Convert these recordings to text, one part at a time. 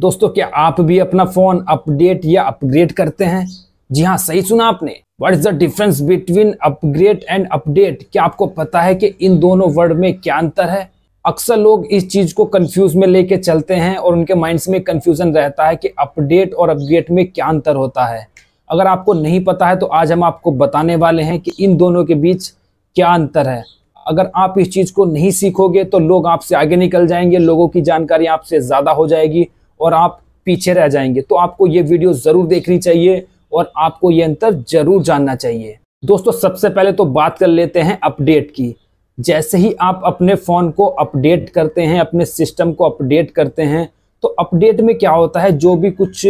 दोस्तों क्या आप भी अपना फोन अपडेट या अपग्रेड करते हैं जी हाँ सही सुना आपने what is the difference between upgrade and update क्या आपको पता है कि इन दोनों वर्ड में क्या अंतर है अक्सर लोग इस चीज को कंफ्यूज में लेके चलते हैं और उनके माइंड्स में कंफ्यूजन रहता है कि अपडेट और अपग्रेड में क्या अंतर होता है अगर आपको नहीं पता है तो आज हम आपको बताने वाले हैं कि इन दोनों के बीच क्या अंतर है अगर आप इस चीज़ को नहीं सीखोगे तो लोग आपसे आगे निकल जाएंगे लोगों की जानकारी आपसे ज़्यादा हो जाएगी और आप पीछे रह जाएंगे तो आपको ये वीडियो ज़रूर देखनी चाहिए और आपको ये अंतर ज़रूर जानना चाहिए दोस्तों सबसे पहले तो बात कर लेते हैं अपडेट की जैसे ही आप अपने फ़ोन को अपडेट करते हैं अपने सिस्टम को अपडेट करते हैं तो अपडेट में क्या होता है जो भी कुछ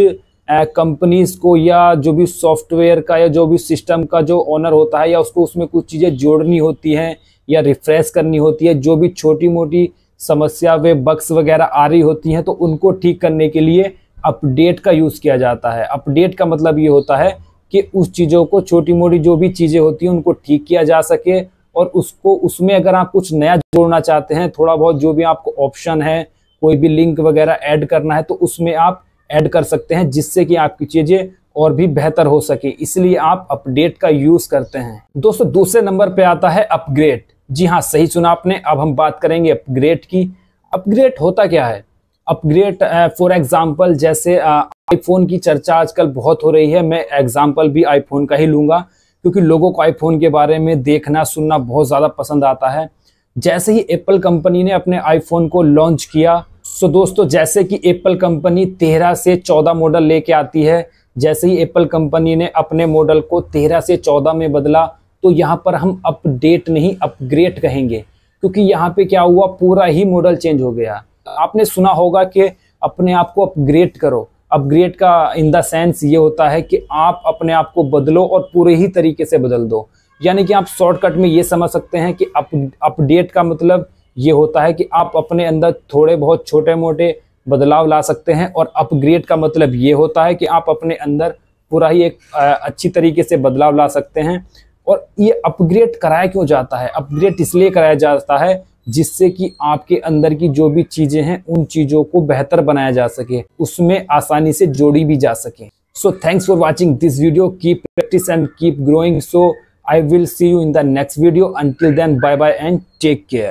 कंपनीज को या जो भी सॉफ्टवेयर का या जो भी सिस्टम का जो ऑनर होता है या उसको उसमें कुछ चीज़ें जोड़नी होती हैं या रिफ्रेश करनी होती है जो भी छोटी मोटी समस्या वे बक्स वगैरह आ रही होती हैं तो उनको ठीक करने के लिए अपडेट का यूज़ किया जाता है अपडेट का मतलब ये होता है कि उस चीज़ों को छोटी मोटी जो भी चीज़ें होती हैं उनको ठीक किया जा सके और उसको उसमें अगर आप कुछ नया जोड़ना चाहते हैं थोड़ा बहुत जो भी आपको ऑप्शन है कोई भी लिंक वगैरह ऐड करना है तो उसमें आप ऐड कर सकते हैं जिससे कि आपकी चीज़ें और भी बेहतर हो सके इसलिए आप अपडेट का यूज़ करते हैं दोस्तों दूसरे नंबर पर आता है अपग्रेड जी हाँ सही सुना आपने अब हम बात करेंगे अपग्रेड की अपग्रेड होता क्या है अपग्रेड फॉर एग्जाम्पल जैसे आईफोन की चर्चा आजकल बहुत हो रही है मैं एग्जाम्पल भी आईफोन का ही लूंगा क्योंकि लोगों को आईफोन के बारे में देखना सुनना बहुत ज़्यादा पसंद आता है जैसे ही एप्पल कंपनी ने अपने आईफोन को लॉन्च किया सो दोस्तों जैसे कि एप्पल कंपनी तेरह से चौदह मॉडल लेके आती है जैसे ही एप्पल कंपनी ने अपने मॉडल को तेरह से चौदह में बदला तो यहाँ पर हम अपडेट नहीं अपग्रेड कहेंगे क्योंकि यहाँ पे क्या हुआ पूरा ही मॉडल चेंज हो गया आपने सुना होगा कि अपने आप को अपग्रेड करो अपग्रेड का इन द सेंस ये होता है कि आप अपने आप को बदलो और पूरे ही तरीके से बदल दो यानी कि आप शॉर्टकट में ये समझ सकते हैं कि अप अपडेट का मतलब ये होता है कि आप अपने अंदर थोड़े बहुत छोटे मोटे बदलाव ला सकते हैं और अपग्रेड का मतलब ये होता है कि आप अपने अंदर पूरा ही एक अच्छी तरीके से बदलाव ला सकते हैं और ये अपग्रेड कराया क्यों जाता है अपग्रेड इसलिए कराया जाता है जिससे कि आपके अंदर की जो भी चीज़ें हैं उन चीज़ों को बेहतर बनाया जा सके उसमें आसानी से जोड़ी भी जा सके so thanks for watching this video keep practice and keep growing so I will see you in the next video until then bye bye and take care